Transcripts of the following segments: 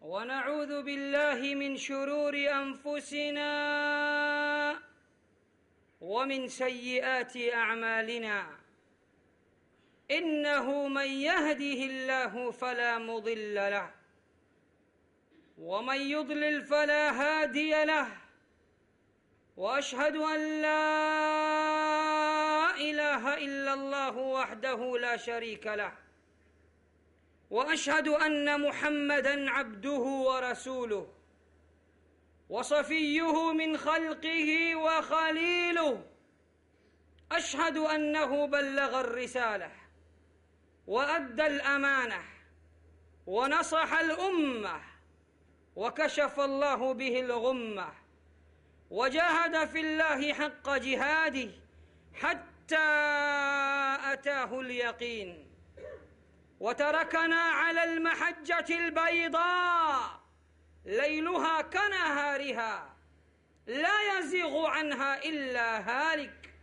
ونعوذ بالله من شرور انفسنا ومن سيئات اعمالنا انه من يهده الله فلا مضل له ومن يضلل فلا هادي له واشهد ان لا اله الا الله وحده لا شريك له واشهد ان محمدا عبده ورسوله وصفيه من خلقه وخليله اشهد انه بلغ الرساله وادى الامانه ونصح الامه وكشف الله به الغمه وجاهد في الله حق جهاده حتى اتاه اليقين وتركنا على المحجة البيضاء ليلها كنهارها لا يزيغ عنها إلا هالك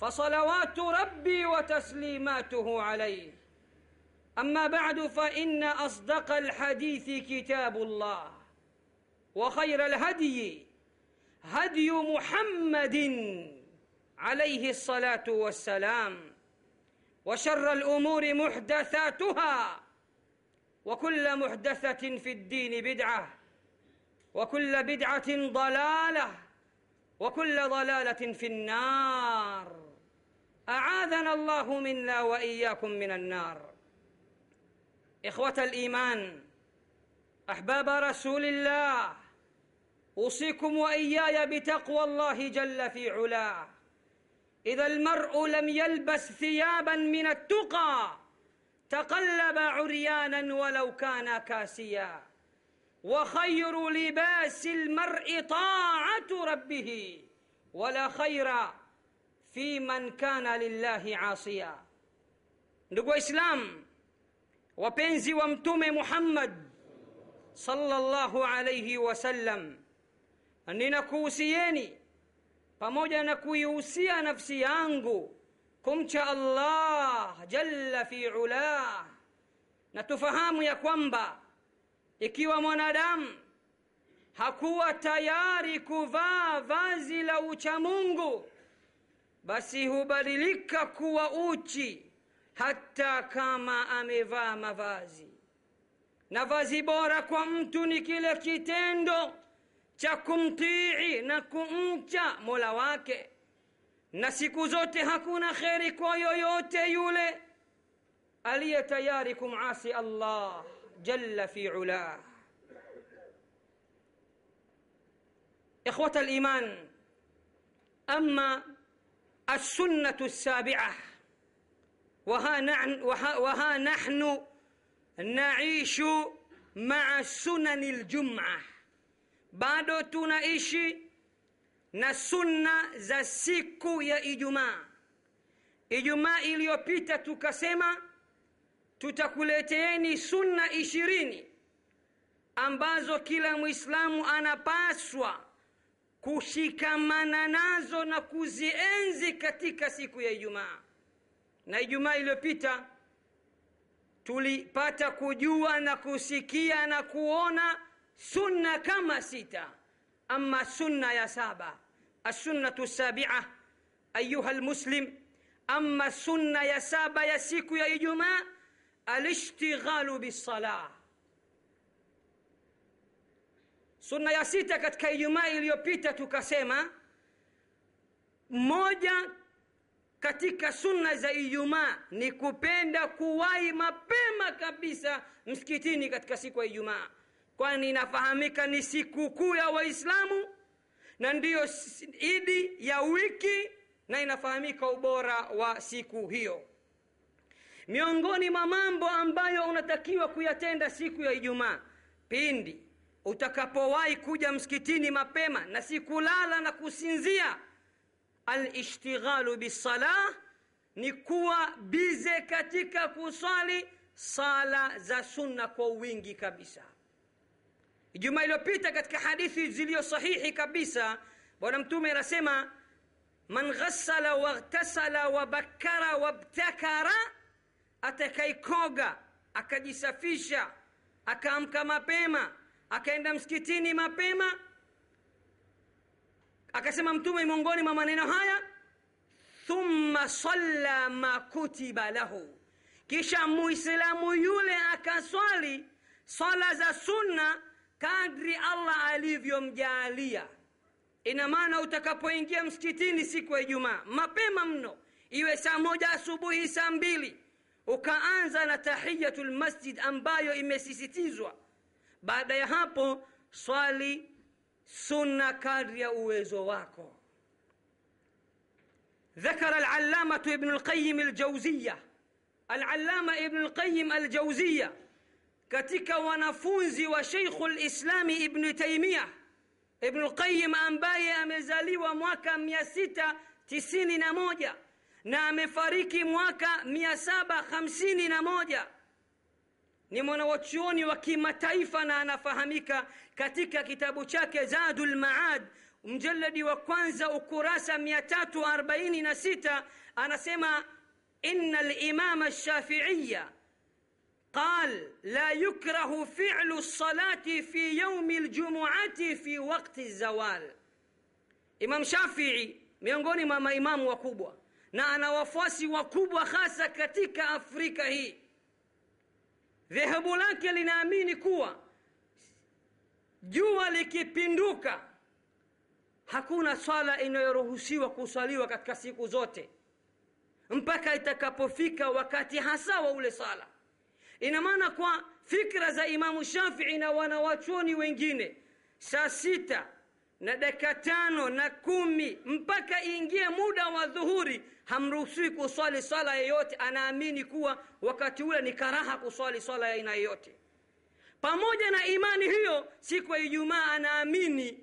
فصلوات ربي وتسليماته عليه أما بعد فإن أصدق الحديث كتاب الله وخير الهدي هدي محمد عليه الصلاة والسلام وشر الأمور محدثاتها وكل محدثة في الدين بدعة وكل بدعة ضلالة وكل ضلالة في النار أعاذنا الله منا وإياكم من النار إخوة الإيمان أحباب رسول الله أوصيكم وإياي بتقوى الله جل في علاه إذا المرء لم يلبس ثيابا من التقى تقلب عريانا ولو كان كاسيا وخير لباس المرء طاعة ربه ولا خير في من كان لله عاصيا ndugu waislam wapenzi محمد صلى الله عليه وسلم wasallam ninakuhusieni pamoja na kuihusia nafsi yangu kumcha Allah jalla fi ula, na tufahamu ya kwamba ikiwa mwanadamu hakuwa tayari kuvaa vazi la uchamungu, basi hubadilika kuwa uchi hata kama amevaa mavazi. Na vazi bora kwa mtu ni kile kitendo cha kumtii na kumcha mola wake na siku zote hakuna kheri kwa yoyote yule aliye tayari kumasi allah jalla fi ulah ikhwata liman ama assunnatu السابعة وها, نعن وها, وها نحن نعيش مع سنن الجمعه bado tunaishi na sunna za siku ya Ijumaa. Ijumaa iliyopita tukasema tutakuleteeni sunna ishirini ambazo kila Muislamu anapaswa kushikamana nazo na kuzienzi katika siku ya Ijumaa. Na Ijumaa iliyopita tulipata kujua na kusikia na kuona sunna kama sita. Ama sunna ya saba, assunnatu sabia ayuha lmuslim. Ama sunna ya saba ya siku ya Ijumaa, alishtighalu bisala Sunna ya sita katika Ijumaa iliyopita tukasema moja katika sunna za Ijumaa ni kupenda kuwahi mapema kabisa msikitini katika siku ya Ijumaa kwani inafahamika ni sikukuu ya Waislamu na ndiyo idi ya wiki, na inafahamika ubora wa siku hiyo. Miongoni mwa mambo ambayo unatakiwa kuyatenda siku ya Ijumaa, pindi utakapowahi kuja msikitini mapema na si kulala na kusinzia, alishtighalu bisalah, ni kuwa bize katika kuswali sala za sunna kwa wingi kabisa juma iliyopita katika hadithi zilizo sahihi kabisa, Bwana Mtume anasema man ghassala waghtasala wabakara wabtakara, atakaikoga akajisafisha akaamka mapema akaenda msikitini mapema, akasema Mtume miongoni mwa maneno haya thumma salla ma kutiba lahu, kisha muislamu yule akaswali swala za sunna kadri Allah alivyomjaalia. Ina maana utakapoingia msikitini siku ya Ijumaa mapema mno, iwe saa moja asubuhi, saa mbili, ukaanza na tahiyatul masjid ambayo imesisitizwa. Baada ya hapo, swali sunna kadri ya uwezo wako. Dhakara al-allamatu Ibn al-Qayyim al-Jawziyya, al-allama qayyim al-Jawziyya katika wanafunzi wa Sheikhul Islami Ibn Taymiyyah Ibn Qayyim ambaye amezaliwa mwaka 691 na amefariki mwaka 751 ni mwanawachuoni wa kimataifa na anafahamika katika kitabu chake Zadul Maad mjaladi wa kwanza ukurasa 346 anasema inna al-imama ash-shafi'iyya قال لا يكره فعل الصلاة في يوم الجمعة في وقت الزوال Imam Shafi'i miongoni mwa maimamu wakubwa na ana wafuasi wakubwa hasa katika Afrika hii. Dhehebu lake linaamini kuwa jua likipinduka hakuna swala inayoruhusiwa kuswaliwa katika siku zote mpaka itakapofika wakati hasa wa ule sala. Ina maana kwa fikra za Imamu Shafii na wanawachoni wengine, saa sita na dakika tano na kumi mpaka ingie muda wa dhuhuri hamruhusiwi kuswali swala yeyote. Anaamini kuwa wakati ule ni karaha kuswali swala ya aina yoyote. Pamoja na imani hiyo, siku ya Ijumaa anaamini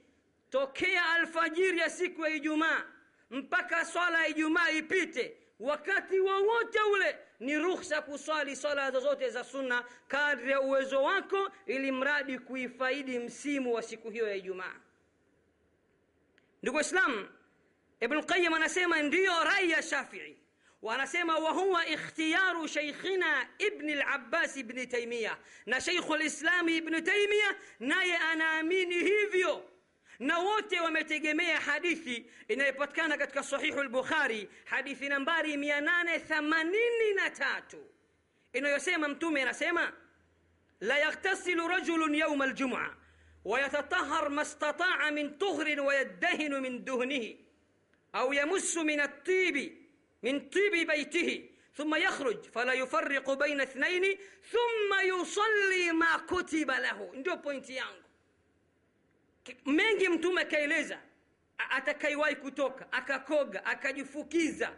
tokea alfajiri ya siku ya Ijumaa mpaka swala ya Ijumaa ipite wakati wowote ule ni ruhusa kuswali swala zozote za sunna kadri ya uwezo wako, ili mradi kuifaidi msimu wa siku hiyo ya Ijumaa. Ndugu Waislamu, Ibn Qayyim anasema ndiyo rai ya Shafi'i, wanasema wa huwa ikhtiyaru sheikhina Ibn al-Abbas Ibn na Sheikh lislami islam Ibn naye anaamini hivyo na wote wametegemea hadithi inayopatikana katika sahihu lbukhari hadithi nambari 883 inayosema mtume anasema la yakhtasilu rajulun yauma ljumua ويتطهر ما استطاع من طهر ويدهن من دهنه أو يمس من الطيب min طيب بيته ثم يخرج فلا يفرق بين اثنين ثم يصلي ما كتب له ndio point yangu mengi Mtume akaeleza, atakaiwahi kutoka akakoga akajifukiza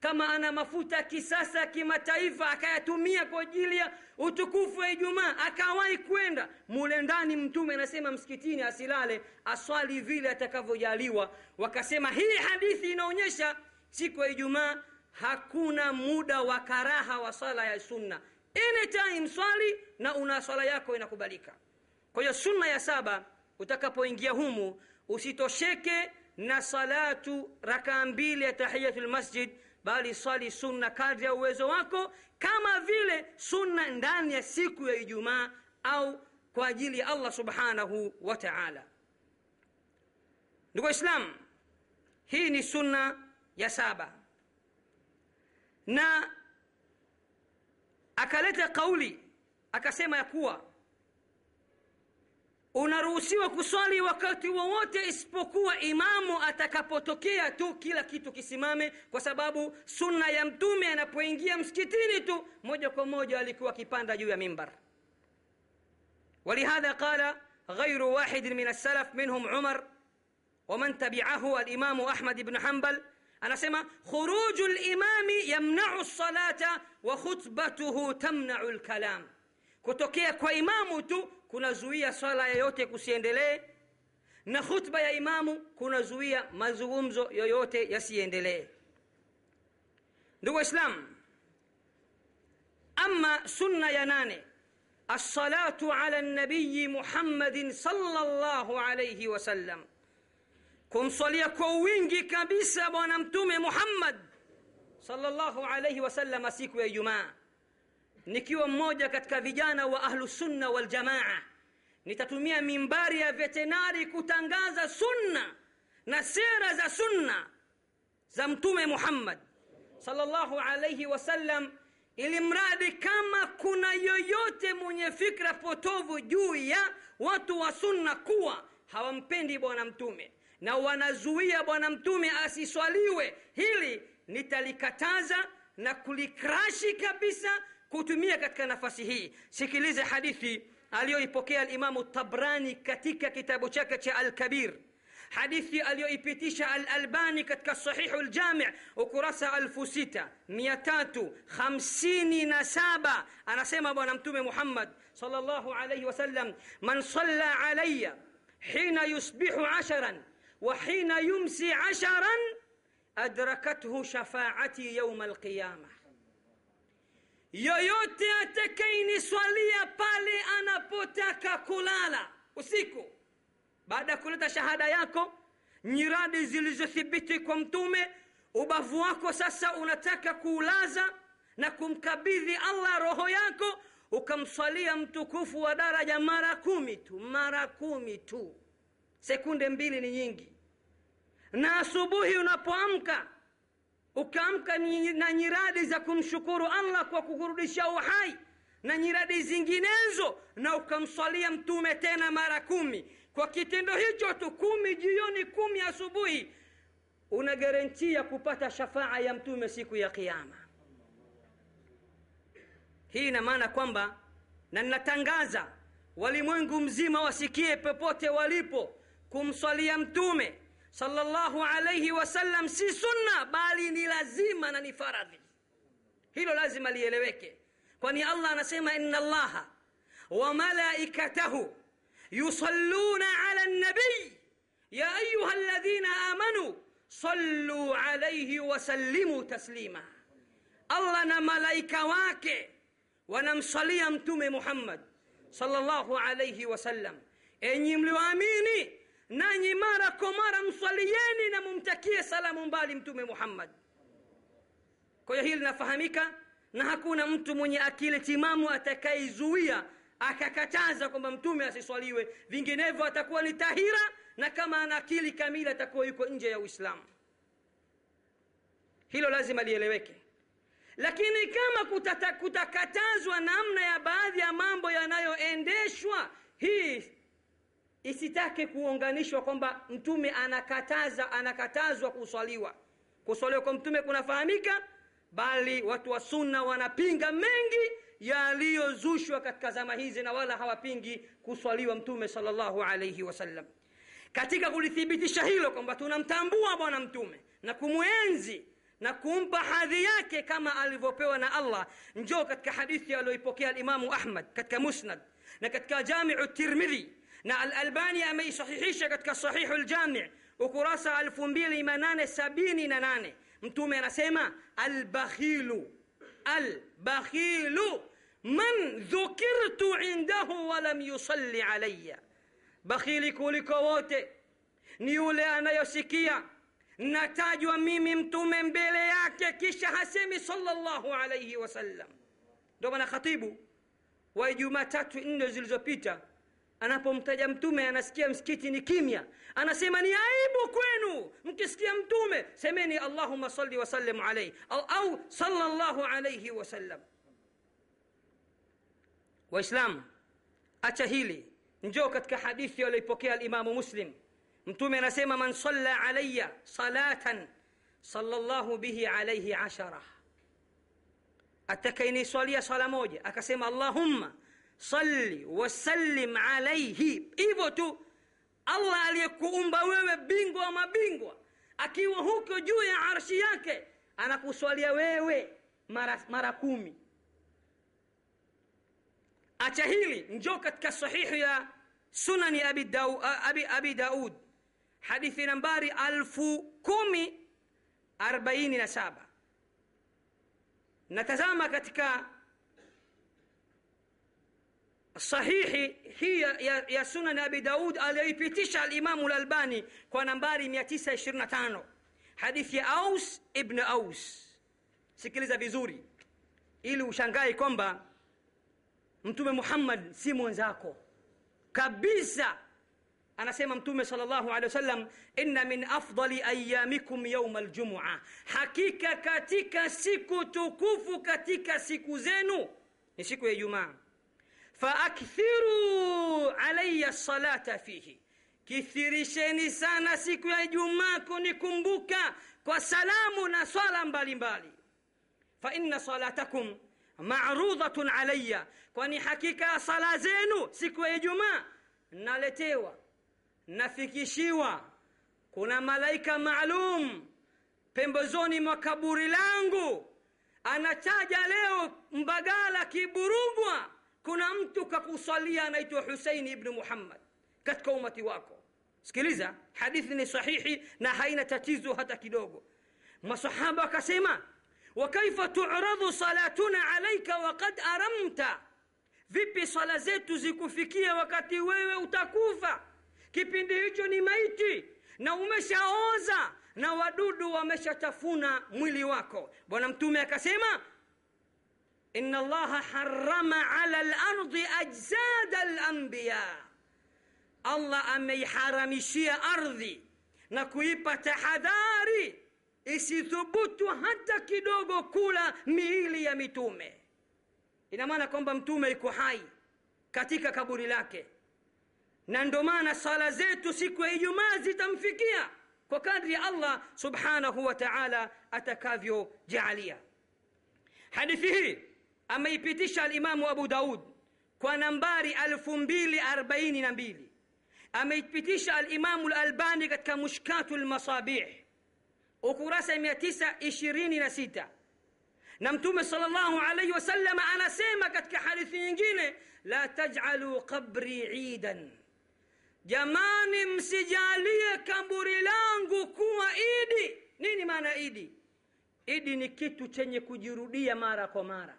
kama ana mafuta ya kisasa ya kimataifa akayatumia kwa ajili ya utukufu wa Ijumaa, akawahi kwenda mule ndani. Mtume anasema msikitini asilale, aswali vile atakavyojaliwa. Wakasema hii hadithi inaonyesha siku ya Ijumaa hakuna muda wa karaha wa swala ya sunna, anytime swali na una swala yako inakubalika. Kwa hiyo sunna ya saba utakapoingia humu usitosheke na salatu rakaa mbili ya tahiyatul masjid bali swali sunna kadri ya uwezo wako kama vile sunna ndani ya siku ya ijumaa au kwa ajili ya allah subhanahu wa taala ndugu islam hii ni sunna ya saba na akaleta kauli akasema ya kuwa unaruhusiwa kuswali wakati wowote isipokuwa imamu atakapotokea tu kila kitu kisimame, kwa sababu sunna ya Mtume anapoingia msikitini tu moja kwa moja alikuwa akipanda juu ya mimbar. Walihadha qala ghairu wahidin min alsalaf minhum Umar wa man tabi'ahu alimamu Ahmad ibn Hanbal anasema khuruju limami yamnau salata wa khutbatuhu tamnau lkalam, kutokea kwa imamu tu kunazuia swala yoyote kusiendelee, na khutba ya imamu kunazuia mazungumzo yoyote yasiendelee. Ndugu Waislamu, ama sunna ya nane, as-salatu ala nabiyi Muhammadin sallallahu alayhi wasallam, kumswalia kwa wingi kabisa Bwana Mtume Muhammad sallallahu alayhi wasallam siku ya Ijumaa nikiwa mmoja katika vijana wa ahlusunna waljamaa nitatumia mimbari ya vetenari kutangaza sunna na sera za sunna za mtume muhammad sallallahu alaihi wasallam ili mradi kama kuna yoyote mwenye fikra potovu juu ya watu wa sunna kuwa hawampendi bwana mtume na wanazuia bwana mtume asiswaliwe hili nitalikataza na kulikrashi kabisa kutumia katika nafasi hii sikilize hadithi aliyoipokea alimamu tabrani katika kitabu chake cha alkabir hadithi aliyoipitisha al-Albani katika sahihu al-Jami' ukurasa 6357 anasema bwana mtume Muhammad sallallahu alayhi wasallam man salla alayya hina yusbihu asharan wa hina yumsi asharan adrakathu shafaati yawm al-qiyamah yoyote atakayeniswalia pale anapotaka kulala usiku baada ya kuleta shahada yako nyiradi zilizothibiti kwa mtume ubavu wako sasa unataka kuulaza na kumkabidhi allah roho yako ukamswalia mtukufu wa daraja mara kumi tu mara kumi tu sekunde mbili ni nyingi na asubuhi unapoamka ukamka na nyiradi za kumshukuru Allah kwa kukurudisha uhai na nyiradi zinginezo, na ukamswalia mtume tena mara kumi. Kwa kitendo hicho tu, kumi jioni, kumi asubuhi, una garantia kupata shafaa ya mtume siku ya Kiyama. Hii ina maana kwamba, na ninatangaza walimwengu mzima wasikie, popote walipo, kumswalia mtume sallallahu alaihi wasallam si sunna bali ni lazima na ni faradhi hilo lazima lieleweke kwani allah anasema inna allaha wa malaikatahu yusalluna ala an-nabi ya ayuha alladhina amanu sallu alayhi wa sallimu taslima allah na malaika wake wanamsalia mtume muhammad sallallahu alaihi wasallam enyi mlioamini nanyi mara kwa mara mswalieni na mumtakie salamu mbali Mtume Muhammad. Kwa hiyo hili linafahamika, na hakuna mtu mwenye akili timamu atakayezuia akakataza kwamba mtume asiswaliwe, vinginevyo atakuwa ni tahira, na kama ana akili kamili atakuwa yuko nje ya Uislamu. Hilo lazima lieleweke. Lakini kama kutakatazwa namna ya baadhi ya mambo yanayoendeshwa hii isitake kuunganishwa kwamba mtume anakataza anakatazwa kuswaliwa kuswaliwa kwa mtume kunafahamika bali watu wa sunna wanapinga mengi yaliyozushwa katika zama hizi na wala hawapingi kuswaliwa mtume sallallahu alayhi wasallam katika kulithibitisha hilo kwamba tunamtambua bwana mtume na kumwenzi na kumpa hadhi yake kama alivyopewa na Allah njoo katika hadithi aliyoipokea alimamu Ahmad katika musnad na katika jamiu Tirmidhi نا الألباني أمي صحيحيشة كتك صحيح الجامع وكراسة ألف مبيلي منان سبيني نناني متو من سيما البخيل البخيل من ذكرت عنده ولم يصلي علي بخيل كولي كووتي نيولي أنا يسكيا نتاج وميم متو من بيلياك كيش حسيمي صلى الله عليه وسلم دوما خطيبو ويجو ما تاتو إنو زلزو بيتا anapomtaja mtume anasikia msikiti ni kimya anasema ni aibu kwenu mkisikia mtume semeni allahuma salli wasallim alaihi au, au sallallahu alaihi wasallam waislamu acha hili njoo katika hadithi walioipokea alimamu muslim mtume anasema man salla alaya salatan salllahu bihi alaihi ashara atakainiswalia swala moja akasema allahumma salli wasallim alaihi. Hivyo tu Allah aliyekuumba wewe bingwa wa mabingwa, akiwa huko juu ya arshi yake, anakuswalia wewe mara, mara kumi. Acha hili, njo katika sahihi ya sunani abi, daud, abi, abi Daud hadithi nambari alfu kumi arobaini na saba natazama katika sahihi hii ya, ya, ya sunan abi daud aliyoipitisha alimamu lalbani kwa nambari 925 hadithi ya aus ibn aus sikiliza vizuri ili ushangai kwamba mtume muhammad si mwenzako kabisa anasema mtume sallallahu alaihi wasallam inna min afdali ayamikum yauma aljumua hakika katika siku tukufu katika siku zenu ni siku ya ijumaa faakthiru alayya salata fihi, kithirisheni sana siku ya Ijumaa kunikumbuka kwa salamu na swala mbalimbali. Fa inna salatakum marudhatun alayya, kwani hakika ya sala zenu siku ya Ijumaa naletewa, nafikishiwa. Kuna malaika maalum pembezoni mwa kaburi langu, anataja leo Mbagala Kiburugwa kuna mtu kakusalia anaitwa Husaini ibn Muhammad katika umati wako. Sikiliza, hadithi ni sahihi na haina tatizo hata kidogo. Masahaba wakasema, wa kaifa tu'radu salatuna alaika wa qad aramta, vipi sala zetu zikufikia wakati wewe utakufa? Kipindi hicho ni maiti na umeshaoza na wadudu wameshatafuna mwili wako. Bwana Mtume akasema inna allaha harama ala lardi ajsada lambiya, Allah ameiharamishia ardhi na kuipa tahadhari isithubutu hata kidogo kula miili ya mitume. Ina maana kwamba mtume yuko hai katika kaburi lake, na ndio maana sala zetu siku ya Ijumaa zitamfikia kwa kadri Allah subhanahu wa ta'ala atakavyojalia. Hadithi hii ameipitisha alimamu Abu Daud kwa nambari 2042 ameipitisha alimamu lalbani katika mushkatu lmasabih ukurasa 926 na mtume sallallahu alayhi anasema katika hadithi nyingine la taj'alu qabri idan jamani msijalie kaburi langu kuwa idi nini maana idi idi ni kitu chenye kujirudia mara kwa mara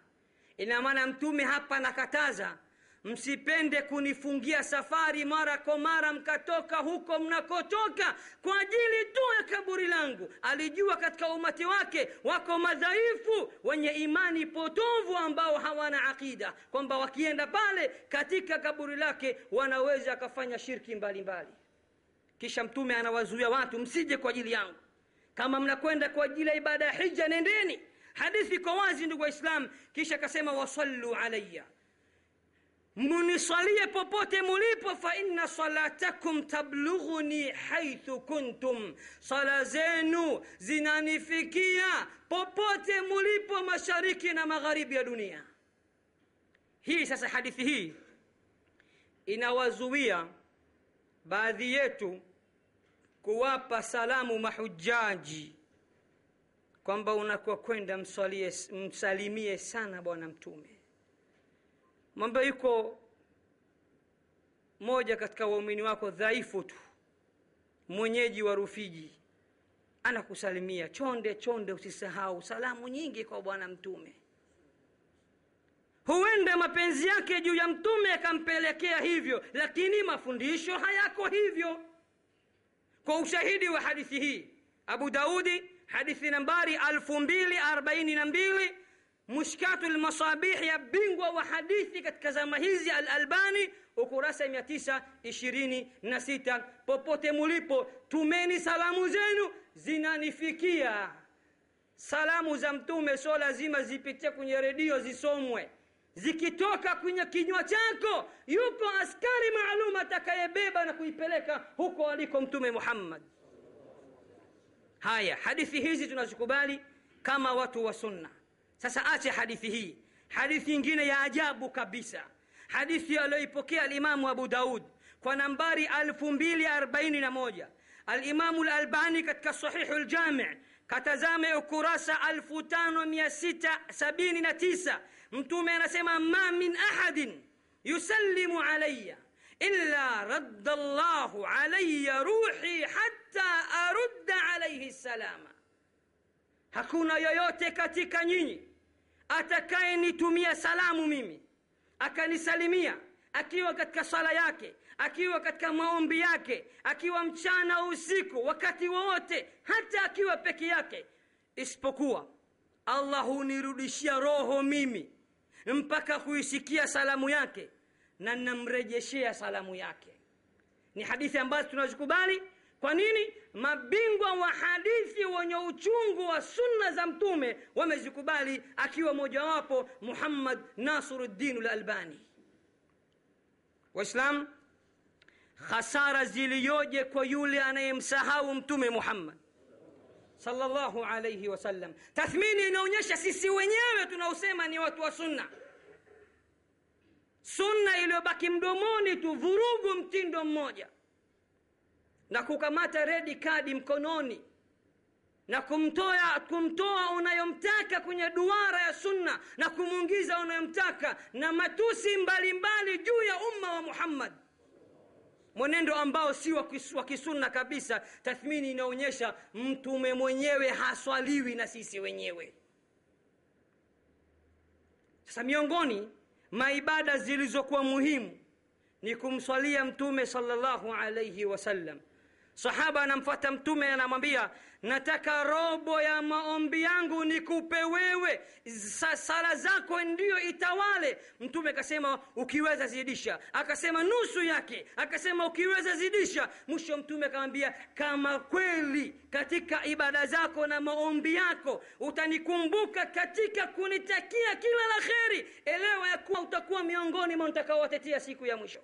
Ina maana mtume hapa nakataza, msipende kunifungia safari mara kwa mara, mkatoka huko mnakotoka kwa ajili tu ya kaburi langu. Alijua katika umati wake wako madhaifu wenye imani potovu ambao hawana akida, kwamba wakienda pale katika kaburi lake wanaweza akafanya shirki mbalimbali mbali. Kisha mtume anawazuia watu, msije kwa ajili yangu. Kama mnakwenda kwa ajili ya ibada ya hija, nendeni Hadithi iko wazi, ndugu islam Kisha akasema wasallu alayya, munisalie popote mulipo, fa inna salatakum tablughuni haithu kuntum, sala zenu zinanifikia popote mulipo, mashariki na magharibi ya dunia. Hii sasa, hadithi hii inawazuia baadhi yetu kuwapa salamu mahujaji kwamba unakuwa kwenda msalie, msalimie sana bwana mtume. Mwambie yuko moja katika waumini wako dhaifu tu, mwenyeji wa Rufiji, anakusalimia chonde chonde, usisahau salamu nyingi kwa bwana mtume. Huenda mapenzi yake juu ya mtume yakampelekea hivyo, lakini mafundisho hayako hivyo. Kwa ushahidi wa hadithi hii Abu Daudi hadithi nambari 242 Mushkatu almasabih ya bingwa wa hadithi katika zama hizi al-Albani ukurasa 926 popote mulipo tumeni salamu zenu zinanifikia salamu za mtume sio lazima zipitie kwenye redio zisomwe zikitoka kwenye kinywa chako yuko askari maalum atakayebeba na kuipeleka huko aliko mtume Muhammad Haya, hadithi hizi tunazikubali kama watu wa sunna. Sasa ache hadithi hii, hadithi nyingine ya ajabu kabisa, hadithi aliyoipokea alimamu Abu Daud kwa nambari 2041 alimamu Al-Albani katika Sahihu Al-Jami' katazame ukurasa 5679 mtume anasema ma min ahadin yusallimu alayya illa radda llahu alaya ruhi hatta arudda alaihi salama, hakuna yoyote katika nyinyi atakayenitumia salamu mimi akanisalimia akiwa katika sala yake akiwa katika maombi yake akiwa mchana usiku wakati wowote hata akiwa peke yake isipokuwa allah hunirudishia roho mimi mpaka kuisikia salamu yake na namrejeshea salamu yake. Ni hadithi ambazo tunazikubali. Kwa nini? Mabingwa wa hadithi wenye uchungu wa sunna za Mtume wamezikubali, akiwa mojawapo Muhammad Nasiruddin al-Albani. Waislam, hasara ziliyoje kwa yule anayemsahau Mtume Muhammad sallallahu alayhi wasallam. Tathmini inaonyesha sisi wenyewe tunaosema ni watu wa sunna sunna iliyobaki mdomoni tu, vurugu mtindo mmoja, na kukamata redi kadi mkononi na kumtoa kumtoa unayomtaka kwenye duara ya sunna na kumwingiza unayomtaka, na matusi mbalimbali juu ya umma wa Muhammad, mwenendo ambao si wa kisunna kabisa. Tathmini inaonyesha mtume mwenyewe haswaliwi na sisi wenyewe. Sasa miongoni maibada zilizokuwa muhimu ni kumswalia mtume sallallahu alayhi wasallam sahaba anamfuata mtume anamwambia nataka robo ya maombi yangu nikupe wewe, sala zako ndiyo itawale. Mtume akasema ukiweza zidisha, akasema nusu yake, akasema ukiweza zidisha. Mwisho Mtume akamwambia kama kweli katika ibada zako na maombi yako utanikumbuka katika kunitakia kila la kheri, elewa ya kuwa utakuwa miongoni mwa nitakaowatetea siku ya mwisho.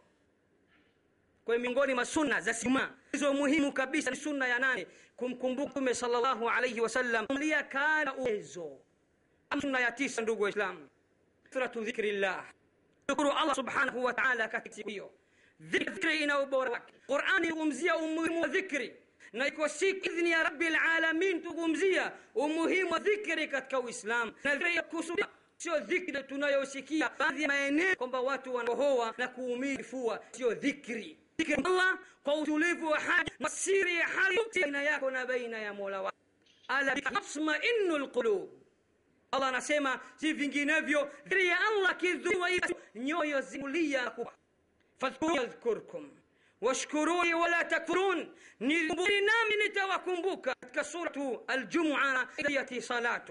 Kwa miongoni mwa sunna za sima hizo muhimu kabisa ni sunna ya nane, kumkumbuka Mtume sallallahu alayhi wasallam mlia kana uwezo. Sunna ya tisa, ndugu Waislamu, kathratu dhikrillah, shukuru Allah subhanahu wa ta'ala katika siku hiyo. Dhikri ina ubora wake. Qur'ani inazungumzia umuhimu wa dhikri na iko siku idhni ya Rabbil alamin tugumzia umuhimu wa dhikri katika uislam na dhikri ya kusudia sio dhikri tunayosikia baadhi ya maeneo kwamba watu wanaohoa na kuumia kifua, sio dhikri. ذكر الله قوت ليف وحاج مصير يا حالي بين ياكنا بين يا مولا ألا ما إن القلوب الله نسيما زي فينجينافيو ذري الله كذو ويسو نيو يزيم لي كوبا فاذكروا يذكركم واشكروني ولا تكفرون نذبرنا من توكم بوكا كسورة الجمعة هي صلاة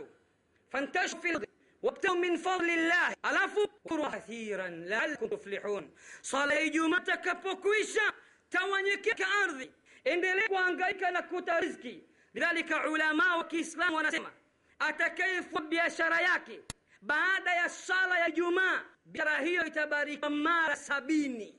فانتشف في الضي wabtahu min fadlillah, alafu kathiran la'allakum tuflihun. Swala ya Ijumaa itakapokwisha, tawanyikika ardhi, endelea kuangaika na kuta riziki. Lidhalika, ulama wa Kiislamu wanasema atakayefua biashara yake baada ya sala ya Ijumaa, biashara hiyo itabarikiwa mara sabini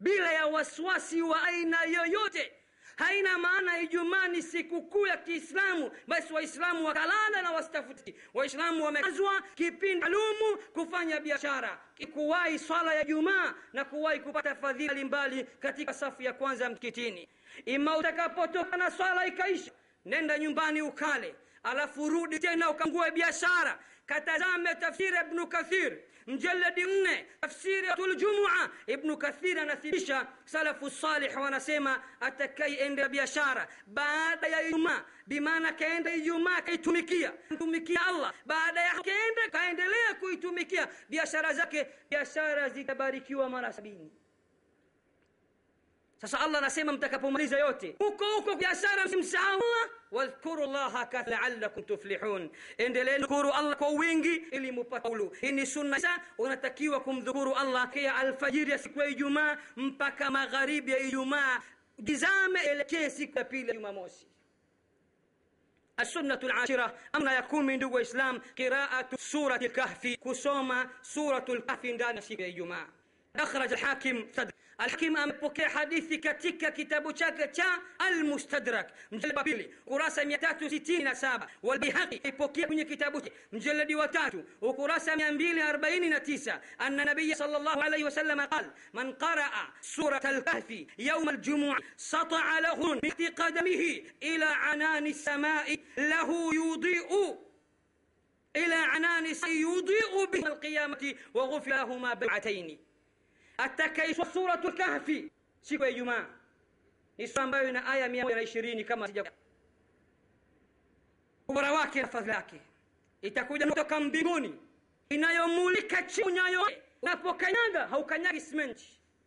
bila ya wasiwasi wa aina yoyote. Haina maana Ijumaa ni siku kuu ya Kiislamu basi Waislamu wakalala na wastafuti. Waislamu wamekazwa kipindi alumu kufanya biashara, kuwahi swala ya jumaa na kuwahi kupata fadhili mbalimbali katika safu ya kwanza mkitini Ima utakapotoka na swala ikaisha, nenda nyumbani ukale, alafu rudi tena ukangue biashara, katazame tafsiri Ibn Kathir mjaladi nne tafsiri Tuljumua, Ibnu Kathir anathibitisha salafu salih wanasema atakayeenda biashara baada ya Ijumaa, bimaana kaenda Ijumaa kaitumikia tumikia Allah, baada ya kaenda kaendelea kuitumikia biashara zake, biashara zitabarikiwa mara sabini. Sasa Allah anasema mtakapomaliza yote huko huko biashara, msimsahau wadhkuru llaha kathira laallakum tuflihun, endeleeni kuru Allah kwa wingi ili mupaulu. Hii ni sunna, unatakiwa kumdhukuru Allah kia alfajiri ya siku ya Ijumaa mpaka magharibi ya Ijumaa. Jizame elekee siku ya pili ya Jumamosi. السنة العاشرة أمنا يقوم من دو إسلام قراءة سورة الكهف كسوما سورة الكهف دان سيكي جماعة أخرج الحاكم صدر الحكيم أمبوكي حديثي كتك كتاب شاك تا المستدرك مجلد بابيلي كراسة ميتات ستين والبيهقي أمبوكي من كتاب مجلد وتاتو وكراسة ميانبيل أن النبي صلى الله عليه وسلم قال من قرأ سورة الكهف يوم الجمعة سطع له من قدمه إلى عنان السماء له يضيء إلى عنان السماء يضيء به القيامة وغفله ما بعتيني atakaisoma suratul kahfi siku ya Ijumaa ni sura ambayo ina aya 120 kama sija ubora wake na fadhila yake itakuja kutoka mbinguni inayomulika chini nyayo unapokanyaga haukanyagi cement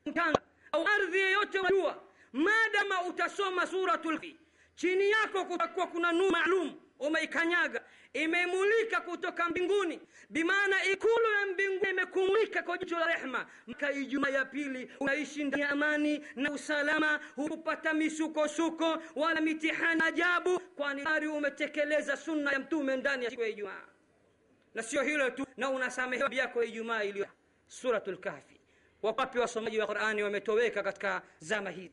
mtanga au ardhi yoyote unajua madama utasoma suratul kahfi chini yako kutakuwa kuna nuru maalum umeikanyaga imemulika kutoka mbinguni, bimaana ikulu ya mbinguni imekumulika kwa jicho la rehma. Maka Ijumaa ya pili unaishi ndani ya amani na usalama, hupata misukosuko wala mitihani ajabu, kwani ari umetekeleza sunna ya Mtume ndani ya siku ya Ijumaa. Na sio hilo tu, na unasamehewa yako Ijumaa iliyo Suratul Kahfi. Wapapi wasomaji wa Qur'ani wametoweka katika zama hizi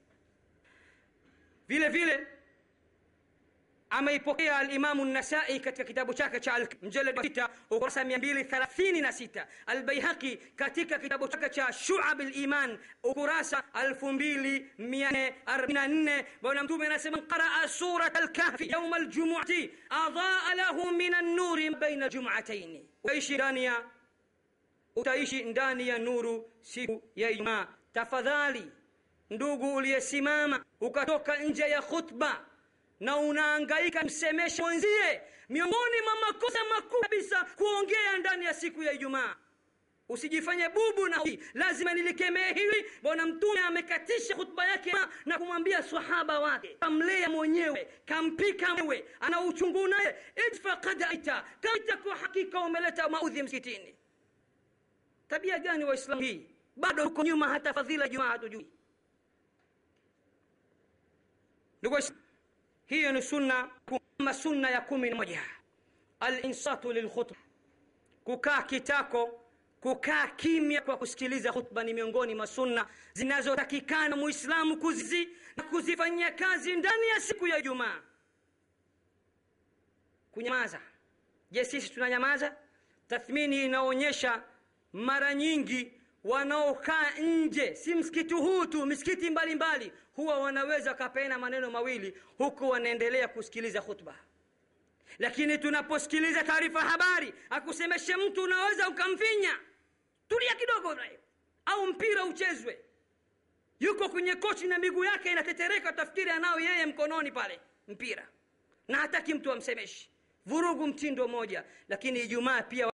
vile vile ameipokea alimamu Nasai katika kitabu chake cha mjalad wa sita ukurasa 236, Albaihaqi katika kitabu chake cha Shu'ab al-Iman ukurasa 2444. Bwana Mtume anasema qaraa surat al-Kahfi yawm al-jumu'ati adaa lahu min an-nuri baina al-jum'atayn, utaishi ndani ya utaishi ndani ya nuru siku ya Ijumaa. Tafadhali ndugu uliyesimama ukatoka nje ya khutba na unaangaika msemeshe mwenzie. Miongoni mwa makosa makubwa kabisa kuongea ndani ya siku ya Ijumaa. Usijifanye bubu na hui. Lazima nilikemee hili. Bwana Mtume amekatisha hutuba yake na kumwambia sahaba wake, kamlea mwenyewe, kampika mwenyewe, ana uchungu naye, idfa kad aita kaita kwa hakika umeleta maudhi msikitini. Tabia gani Waislamu hii? Bado uko nyuma, hata fadhila jumaa hatujui, ndugu hiyo ni sunna. kama sunna ya kumi na moja alinsatu lilkhutba, kukaa kitako, kukaa kimya kwa kusikiliza khutba ni miongoni mwa sunna zinazotakikana muislamu kuzizi na kuzifanyia kazi ndani ya siku ya jumaa Kunyamaza. Je, sisi tunanyamaza? Tathmini inaonyesha mara nyingi wanaokaa nje, si msikiti huu tu, misikiti mbalimbali mbali, huwa wanaweza wakapeana maneno mawili huku wanaendelea kusikiliza khutba. Lakini tunaposikiliza taarifa habari, akusemeshe mtu, unaweza ukamfinya. Tulia kidogo, Ibrahim, au mpira uchezwe. Yuko kwenye kochi na miguu yake inatetereka, tafikiri anao yeye mkononi pale mpira, na hataki mtu amsemeshi. Vurugu mtindo moja lakini Ijumaa pia